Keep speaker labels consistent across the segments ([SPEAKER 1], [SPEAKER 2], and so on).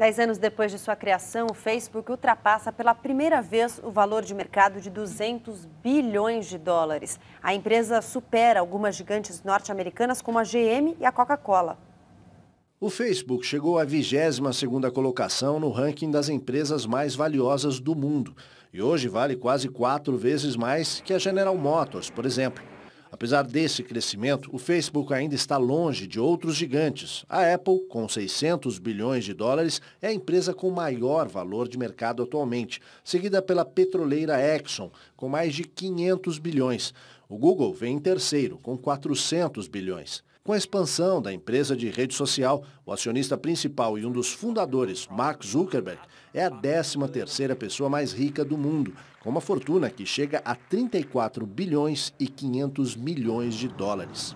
[SPEAKER 1] Dez anos depois de sua criação, o Facebook ultrapassa pela primeira vez o valor de mercado de 200 bilhões de dólares. A empresa supera algumas gigantes norte-americanas como a GM e a Coca-Cola.
[SPEAKER 2] O Facebook chegou à 22ª colocação no ranking das empresas mais valiosas do mundo e hoje vale quase quatro vezes mais que a General Motors, por exemplo. Apesar desse crescimento, o Facebook ainda está longe de outros gigantes. A Apple, com 600 bilhões de dólares, é a empresa com maior valor de mercado atualmente, seguida pela petroleira Exxon, com mais de 500 bilhões. O Google vem em terceiro, com 400 bilhões. Com a expansão da empresa de rede social, o acionista principal e um dos fundadores, Mark Zuckerberg, é a 13 terceira pessoa mais rica do mundo, com uma fortuna que chega a 34 bilhões e 500 milhões de dólares.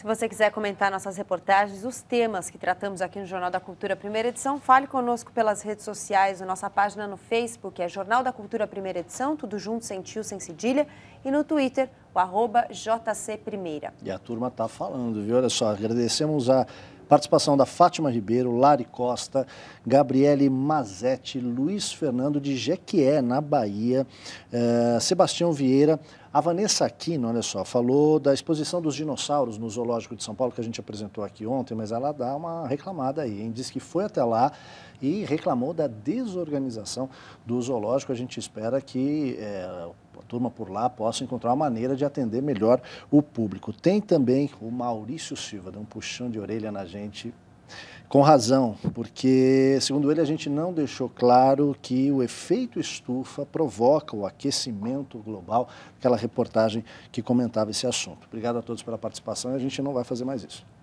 [SPEAKER 1] Se você quiser comentar nossas reportagens, os temas que tratamos aqui no Jornal da Cultura Primeira Edição, fale conosco pelas redes sociais. Nossa página no Facebook é Jornal da Cultura Primeira Edição, tudo junto, sem tio, sem cedilha. E no Twitter, o arroba JC Primeira.
[SPEAKER 2] E a turma está falando, viu? Olha só, agradecemos a Participação da Fátima Ribeiro, Lari Costa, Gabriele Mazetti, Luiz Fernando de Jequié, na Bahia, eh, Sebastião Vieira, a Vanessa Aquino, olha só, falou da exposição dos dinossauros no Zoológico de São Paulo, que a gente apresentou aqui ontem, mas ela dá uma reclamada aí, hein? Diz que foi até lá e reclamou da desorganização do zoológico. A gente espera que eh, turma por lá possa encontrar uma maneira de atender melhor o público. Tem também o Maurício Silva, deu um puxão de orelha na gente com razão, porque, segundo ele, a gente não deixou claro que o efeito estufa provoca o aquecimento global, aquela reportagem que comentava esse assunto. Obrigado a todos pela participação e a gente não vai fazer mais isso.